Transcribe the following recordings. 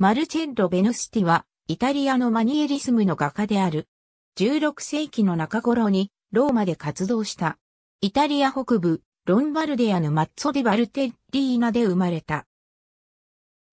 マルチェッロ・ベヌスティは、イタリアのマニエリスムの画家である。16世紀の中頃に、ローマで活動した。イタリア北部、ロンバルデアのマッツォ・デ・バルテッリーナで生まれた。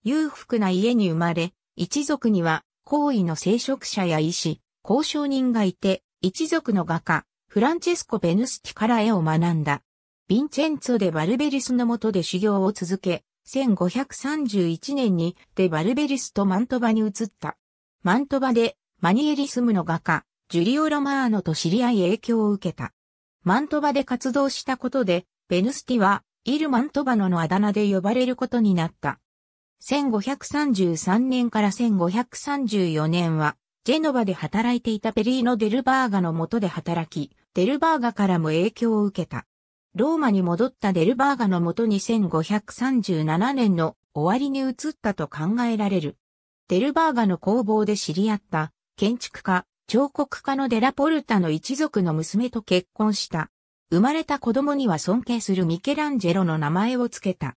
裕福な家に生まれ、一族には、皇位の聖職者や医師、交渉人がいて、一族の画家、フランチェスコ・ベヌスティから絵を学んだ。ヴィンチェンツォ・デ・バルベリスの下で修行を続け、1531年にデ・バルベリスとマントバに移った。マントバでマニエリスムの画家、ジュリオ・ロマーノと知り合い影響を受けた。マントバで活動したことで、ベヌスティは、イル・マントバノのあだ名で呼ばれることになった。1533年から1534年は、ジェノバで働いていたペリーノ・デルバーガの下で働き、デルバーガからも影響を受けた。ローマに戻ったデルバーガのもとに5 3 7年の終わりに移ったと考えられる。デルバーガの工房で知り合った建築家、彫刻家のデラポルタの一族の娘と結婚した。生まれた子供には尊敬するミケランジェロの名前を付けた。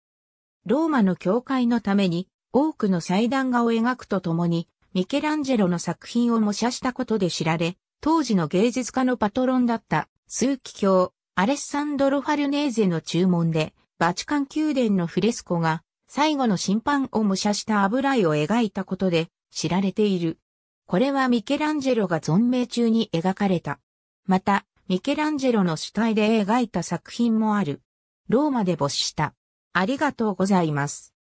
ローマの教会のために多くの祭壇画を描くとともに、ミケランジェロの作品を模写したことで知られ、当時の芸術家のパトロンだった、数奇卿、アレッサンドロ・ファルネーゼの注文で、バチカン宮殿のフレスコが、最後の審判を模写した油絵を描いたことで知られている。これはミケランジェロが存命中に描かれた。また、ミケランジェロの主体で描いた作品もある。ローマで没した。ありがとうございます。